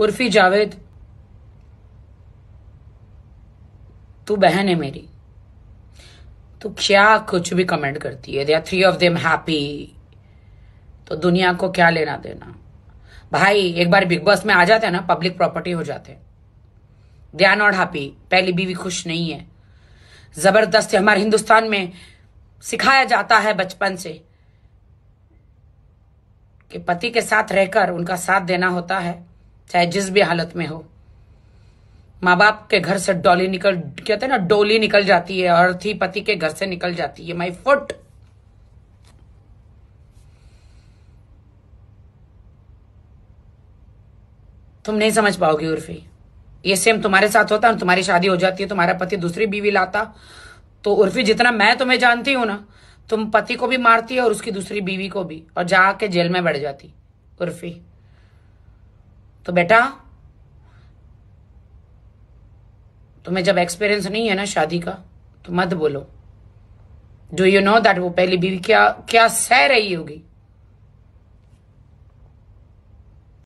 उर्फी जावेद तू बहन है मेरी तू क्या कुछ भी कमेंट करती है they are three of them happy तो दुनिया को क्या लेना देना भाई एक बार बिग बॉस में आ जाते हैं ना पब्लिक प्रॉपर्टी हो जाते दे आर नॉट हैप्पी पहली बीवी खुश नहीं है जबरदस्त हमारे हिंदुस्तान में सिखाया जाता है बचपन से कि पति के साथ रहकर उनका साथ देना होता है चाहे जिस भी हालत में हो माँ बाप के घर से डोली निकल कहते हैं ना डोली निकल जाती है अर्थी पति के घर से निकल जाती है माई फुट तुम नहीं समझ पाओगे उर्फी ये सेम तुम्हारे साथ होता है तुम्हारी शादी हो जाती है तुम्हारा पति दूसरी बीवी लाता तो उर्फी जितना मैं तुम्हें जानती हूं ना तुम पति को भी मारती है और उसकी दूसरी बीवी को भी और जाके जेल में बैठ जाती उर्फी तो बेटा तुम्हें जब एक्सपीरियंस नहीं है ना शादी का तो मत बोलो डू यू नो दैट वो पहली बीवी क्या क्या सह रही होगी